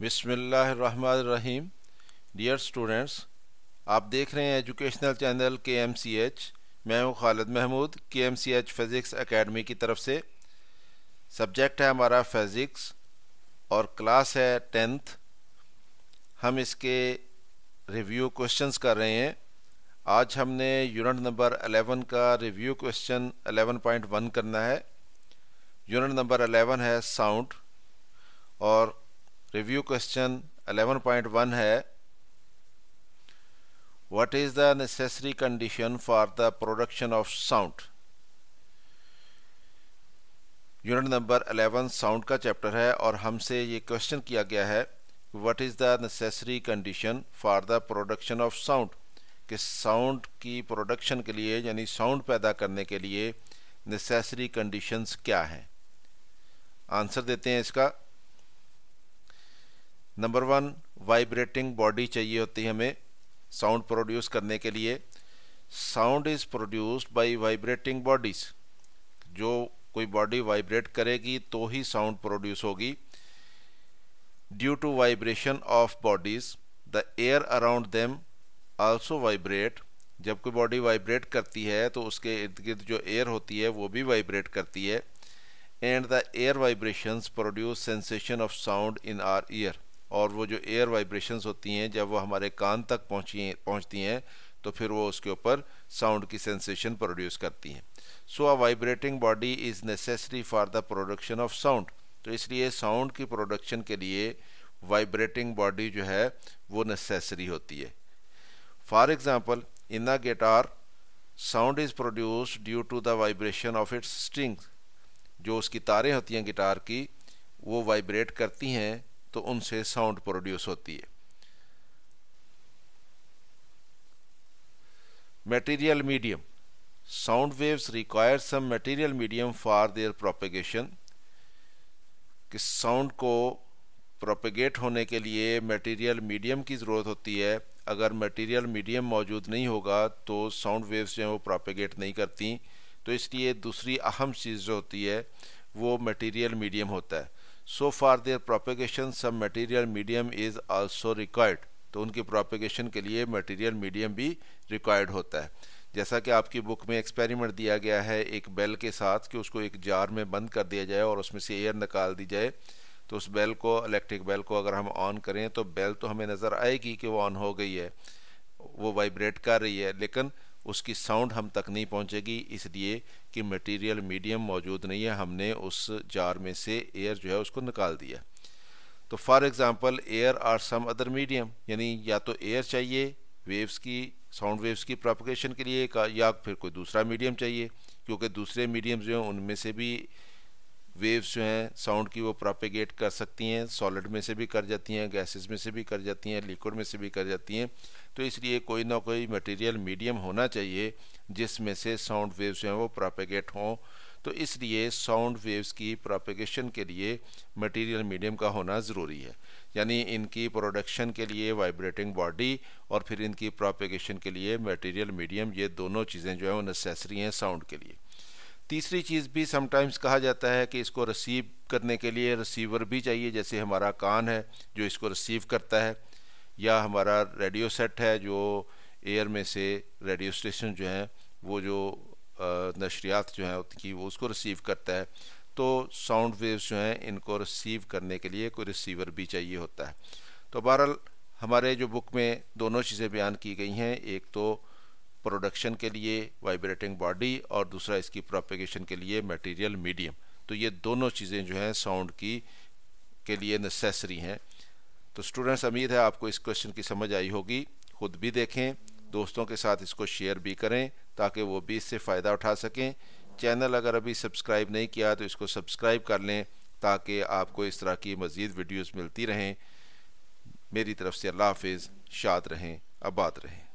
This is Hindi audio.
बिसमीम डियर स्टूडेंट्स आप देख रहे हैं educational channel K M C H मैं हूँ Khalid Mahmood K M C H physics academy की तरफ से सब्जेक्ट है हमारा फ़िज़िक्स और क्लास है टेंथ हम इसके रिव्यू क्वेश्चंस कर रहे हैं आज हमने यूनिट नंबर 11 का रिव्यू क्वेश्चन 11.1 करना है यूनिट नंबर 11 है साउंड और रिव्यू क्वेश्चन 11.1 है what is the necessary condition for the production of sound unit number 11 sound का चैप्टर है और हमसे ये क्वेश्चन किया गया है what is the necessary condition for the production of sound कि साउंड की प्रोडक्शन के लिए यानी साउंड पैदा करने के लिए नेसेसरी कंडीशंस क्या हैं आंसर देते हैं इसका नंबर वन वाइब्रेटिंग बॉडी चाहिए होती है हमें साउंड प्रोड्यूस करने के लिए sound is produced by vibrating bodies जो कोई बॉडी वाइब्रेट करेगी तो ही साउंड प्रोड्यूस होगी due to vibration of bodies the air around them also vibrate जब कोई बॉडी वाइब्रेट करती है तो उसके इर्द गिर्द जो एयर होती है वो भी वाइब्रेट करती है and the air vibrations produce sensation of sound in our ear और वो जो एयर वाइब्रेशंस होती हैं जब वो हमारे कान तक पहुँची पहुँचती हैं तो फिर वो उसके ऊपर साउंड की सेंसेशन प्रोड्यूस करती हैं so a vibrating body is necessary for the production of sound तो इसलिए साउंड की प्रोडक्शन के लिए वाइब्रेटिंग बॉडी जो है वो नेसेसरी होती है for example in the guitar sound is produced due to the vibration of its strings जो उसकी तारें होती हैं गिटार की वो वाइब्रेट करती हैं तो उनसे साउंड प्रोड्यूस होती है material medium sound waves require some material medium for their propagation कि साउंड को प्रोपेगेट होने के लिए मटेरियल मीडियम की ज़रूरत होती है अगर मटेरियल मीडियम मौजूद नहीं होगा तो साउंड वेव्स जो हैं वो प्रोपेगेट नहीं करती तो इसलिए दूसरी अहम चीज़ जो होती है वो मटेरियल मीडियम होता है so for their propagation some material medium is also required तो उनकी प्रोपेगेशन के लिए मटेरियल मीडियम भी रिक्वायर्ड होता है जैसा कि आपकी बुक में एक्सपेरिमेंट दिया गया है एक बेल के साथ कि उसको एक जार में बंद कर दिया जाए और उसमें से एयर निकाल दी जाए तो उस बेल को इलेक्ट्रिक बेल को अगर हम ऑन करें तो बेल तो हमें नज़र आएगी कि वो ऑन हो गई है वो वाइब्रेट कर रही है लेकिन उसकी साउंड हम तक नहीं पहुंचेगी इसलिए कि मटेरियल मीडियम मौजूद नहीं है हमने उस जार में से एयर जो है उसको निकाल दिया तो for example air or some other medium यानी या तो एयर चाहिए वेव्स की साउंड वेव्स की प्रोपोगेशन के लिए का या फिर कोई दूसरा मीडियम चाहिए क्योंकि दूसरे मीडियम जो हैं उनमें से भी वेव्स जो हैं साउंड की वो प्रोपेगेट कर सकती हैं सॉलिड में से भी कर जाती हैं गैसेस में से भी कर जाती हैं लिक्विड में से भी कर जाती हैं तो इसलिए कोई ना कोई मटेरियल मीडियम होना चाहिए जिसमें से साउंड वेव्स जो हैं वो प्रोपेगेट हों तो इसलिए साउंड वेव्स की प्रोपेगेशन के लिए मटेरियल मीडियम का होना ज़रूरी है यानी इनकी प्रोडक्शन के लिए वाइब्रेटिंग बॉडी और फिर इनकी प्रोपेगेशन के लिए मटेरियल मीडियम ये दोनों चीज़ें जो हैं वो नेसेसरी हैं साउंड के लिए तीसरी चीज़ भी समटाइम्स कहा जाता है कि इसको रिसीव करने के लिए रिसीवर भी चाहिए जैसे हमारा कान है जो इसको रिसीव करता है या हमारा रेडियो सेट है जो एयर में से रेडियो स्टेशन जो हैं वो जो नशरियात जो हैं उनकी वो उसको रिसीव करता है तो साउंड वेव्स जो हैं इनको रिसीव करने के लिए कोई रिसीवर भी चाहिए होता है तो बहरहाल हमारे जो बुक में दोनों चीज़ें बयान की गई हैं एक तो प्रोडक्शन के लिए वाइब्रेटिंग बॉडी और दूसरा इसकी प्रोपेगेशन के लिए मटेरियल मीडियम तो ये दोनों चीज़ें जो हैं साउंड की के लिए नेसेसरी हैं तो स्टूडेंट्स उम्मीद है आपको इस क्वेश्चन की समझ आई होगी खुद भी देखें दोस्तों के साथ इसको शेयर भी करें ताकि वो भी इससे फ़ायदा उठा सकें चैनल अगर अभी सब्सक्राइब नहीं किया तो इसको सब्सक्राइब कर लें ताकि आपको इस तरह की मज़ीद वीडियोज़ मिलती रहें मेरी तरफ से अल्लाह हाफिज़ शाद रहें आबाद रहें